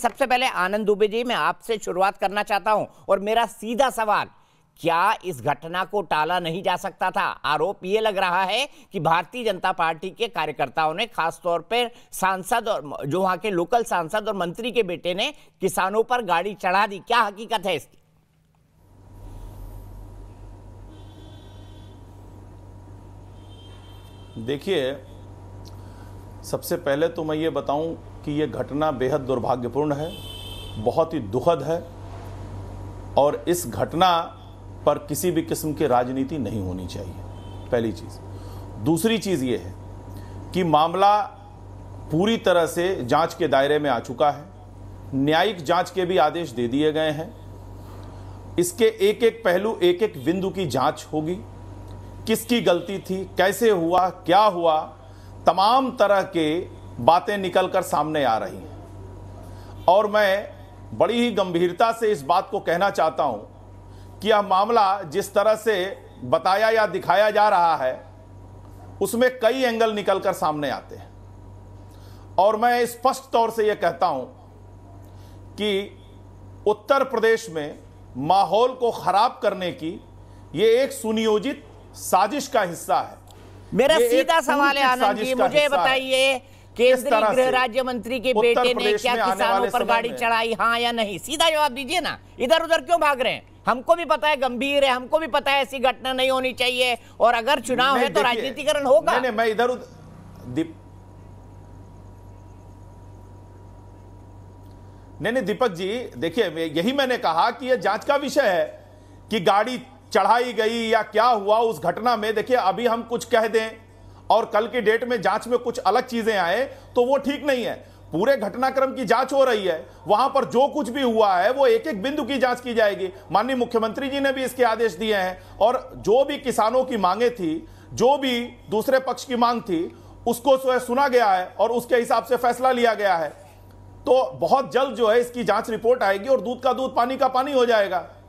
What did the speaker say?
सबसे पहले आनंद दुबे जी मैं आपसे शुरुआत करना चाहता हूं और मेरा सीधा सवाल क्या इस घटना को टाला नहीं जा सकता था आरोप यह लग रहा है कि भारतीय जनता पार्टी के कार्यकर्ताओं ने खासतौर पर सांसद और जो वहां के लोकल सांसद और मंत्री के बेटे ने किसानों पर गाड़ी चढ़ा दी क्या हकीकत है इसकी देखिए सबसे पहले तो मैं ये बताऊं कि ये घटना बेहद दुर्भाग्यपूर्ण है बहुत ही दुखद है और इस घटना पर किसी भी किस्म की राजनीति नहीं होनी चाहिए पहली चीज़ दूसरी चीज़ ये है कि मामला पूरी तरह से जांच के दायरे में आ चुका है न्यायिक जांच के भी आदेश दे दिए गए हैं इसके एक एक पहलू एक एक बिंदु की जांच होगी किसकी गलती थी कैसे हुआ क्या हुआ तमाम तरह के बातें निकल कर सामने आ रही हैं और मैं बड़ी ही गंभीरता से इस बात को कहना चाहता हूं कि यह मामला जिस तरह से बताया या दिखाया जा रहा है उसमें कई एंगल निकल कर सामने आते हैं और मैं स्पष्ट तौर से यह कहता हूं कि उत्तर प्रदेश में माहौल को खराब करने की यह एक सुनियोजित साजिश का हिस्सा है मेरा सीधा सवाल है आनंद जी मुझे बताइए तरह गृह राज्य मंत्री के बेटे ने क्या किसानों पर गाड़ी चढ़ाई हाँ या नहीं सीधा जवाब दीजिए ना इधर उधर क्यों भाग रहे हैं हमको भी पता है गंभीर है हमको भी पता है ऐसी घटना नहीं होनी चाहिए और अगर चुनाव है तो राजनीतिकरण होगा नहीं, नहीं मैं इधर दीप नहीं नहीं दीपक जी देखिए यही मैंने कहा कि यह जांच का विषय है कि गाड़ी चढ़ाई गई या क्या हुआ उस घटना में देखिए अभी हम कुछ कह दें और कल की डेट में जांच में कुछ अलग चीजें आए तो वो ठीक नहीं है पूरे घटनाक्रम की जांच हो रही है वहां पर जो कुछ भी हुआ है वो एक एक बिंदु की जांच की जाएगी माननीय मुख्यमंत्री जी ने भी इसके आदेश दिए हैं और जो भी किसानों की मांगे थी जो भी दूसरे पक्ष की मांग थी उसको सुना गया है और उसके हिसाब से फैसला लिया गया है तो बहुत जल्द जो है इसकी जांच रिपोर्ट आएगी और दूध का दूध पानी का पानी हो जाएगा